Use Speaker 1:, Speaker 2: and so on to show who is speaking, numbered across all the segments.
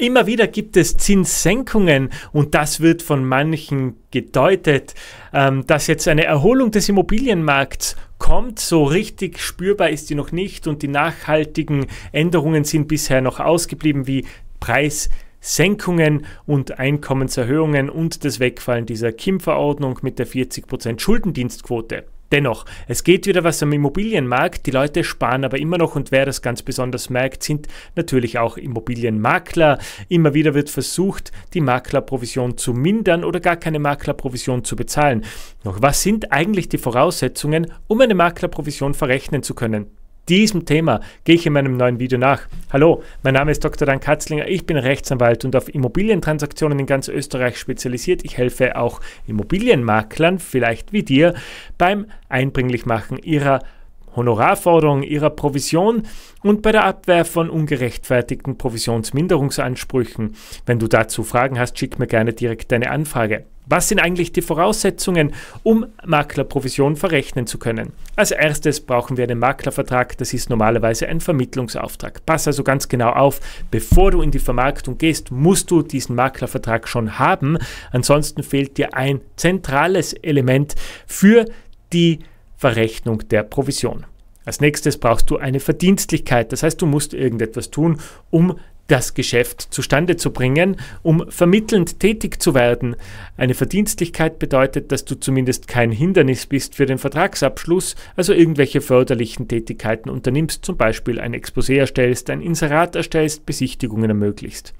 Speaker 1: Immer wieder gibt es Zinssenkungen und das wird von manchen gedeutet, ähm, dass jetzt eine Erholung des Immobilienmarkts kommt. So richtig spürbar ist die noch nicht und die nachhaltigen Änderungen sind bisher noch ausgeblieben, wie Preis. Senkungen und Einkommenserhöhungen und das Wegfallen dieser Kim-Verordnung mit der 40% Schuldendienstquote. Dennoch, es geht wieder was am Immobilienmarkt. Die Leute sparen aber immer noch und wer das ganz besonders merkt, sind natürlich auch Immobilienmakler. Immer wieder wird versucht, die Maklerprovision zu mindern oder gar keine Maklerprovision zu bezahlen. Doch was sind eigentlich die Voraussetzungen, um eine Maklerprovision verrechnen zu können? diesem Thema gehe ich in meinem neuen Video nach. Hallo, mein Name ist Dr. Dan Katzlinger, ich bin Rechtsanwalt und auf Immobilientransaktionen in ganz Österreich spezialisiert. Ich helfe auch Immobilienmaklern, vielleicht wie dir, beim Einbringlichmachen ihrer Honorarforderung ihrer Provision und bei der Abwehr von ungerechtfertigten Provisionsminderungsansprüchen. Wenn du dazu Fragen hast, schick mir gerne direkt deine Anfrage. Was sind eigentlich die Voraussetzungen, um Maklerprovision verrechnen zu können? Als erstes brauchen wir einen Maklervertrag. Das ist normalerweise ein Vermittlungsauftrag. Pass also ganz genau auf. Bevor du in die Vermarktung gehst, musst du diesen Maklervertrag schon haben. Ansonsten fehlt dir ein zentrales Element für die Verrechnung der Provision. Als nächstes brauchst du eine Verdienstlichkeit. Das heißt, du musst irgendetwas tun, um das Geschäft zustande zu bringen, um vermittelnd tätig zu werden. Eine Verdienstlichkeit bedeutet, dass du zumindest kein Hindernis bist für den Vertragsabschluss, also irgendwelche förderlichen Tätigkeiten unternimmst, zum Beispiel ein Exposé erstellst, ein Inserat erstellst, Besichtigungen ermöglichst.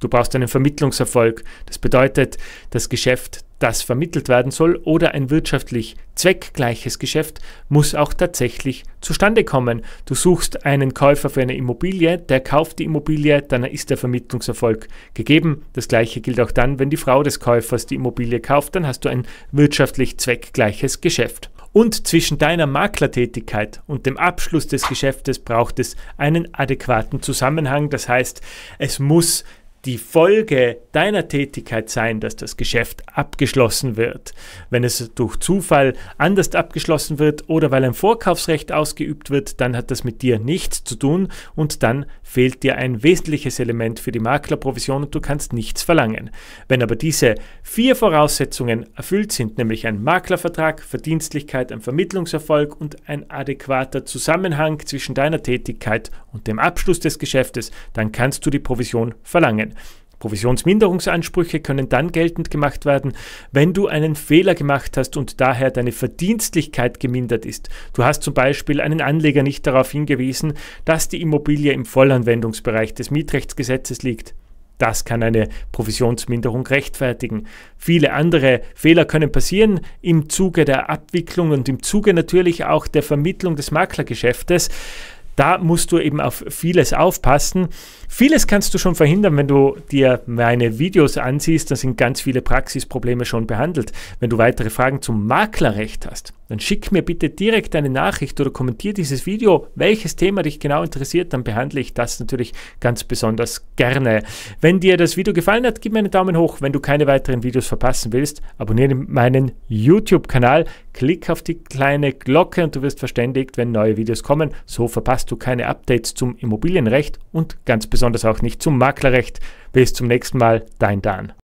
Speaker 1: Du brauchst einen Vermittlungserfolg. Das bedeutet, das Geschäft, das vermittelt werden soll oder ein wirtschaftlich zweckgleiches Geschäft muss auch tatsächlich zustande kommen. Du suchst einen Käufer für eine Immobilie, der kauft die Immobilie, dann ist der Vermittlungserfolg gegeben. Das gleiche gilt auch dann, wenn die Frau des Käufers die Immobilie kauft, dann hast du ein wirtschaftlich zweckgleiches Geschäft. Und zwischen deiner Maklertätigkeit und dem Abschluss des Geschäftes braucht es einen adäquaten Zusammenhang. Das heißt, es muss die Folge deiner Tätigkeit sein, dass das Geschäft abgeschlossen wird. Wenn es durch Zufall anders abgeschlossen wird oder weil ein Vorkaufsrecht ausgeübt wird, dann hat das mit dir nichts zu tun und dann fehlt dir ein wesentliches Element für die Maklerprovision und du kannst nichts verlangen. Wenn aber diese vier Voraussetzungen erfüllt sind, nämlich ein Maklervertrag, Verdienstlichkeit, ein Vermittlungserfolg und ein adäquater Zusammenhang zwischen deiner Tätigkeit und dem Abschluss des Geschäftes, dann kannst du die Provision verlangen. Provisionsminderungsansprüche können dann geltend gemacht werden, wenn du einen Fehler gemacht hast und daher deine Verdienstlichkeit gemindert ist. Du hast zum Beispiel einen Anleger nicht darauf hingewiesen, dass die Immobilie im Vollanwendungsbereich des Mietrechtsgesetzes liegt. Das kann eine Provisionsminderung rechtfertigen. Viele andere Fehler können passieren im Zuge der Abwicklung und im Zuge natürlich auch der Vermittlung des Maklergeschäftes. Da musst du eben auf vieles aufpassen. Vieles kannst du schon verhindern, wenn du dir meine Videos ansiehst. Da sind ganz viele Praxisprobleme schon behandelt. Wenn du weitere Fragen zum Maklerrecht hast, dann schick mir bitte direkt eine Nachricht oder kommentier dieses Video, welches Thema dich genau interessiert. Dann behandle ich das natürlich ganz besonders gerne. Wenn dir das Video gefallen hat, gib mir einen Daumen hoch. Wenn du keine weiteren Videos verpassen willst, abonniere meinen YouTube-Kanal, klick auf die kleine Glocke und du wirst verständigt, wenn neue Videos kommen. So verpasst hast du keine Updates zum Immobilienrecht und ganz besonders auch nicht zum Maklerrecht. Bis zum nächsten Mal, dein Dan.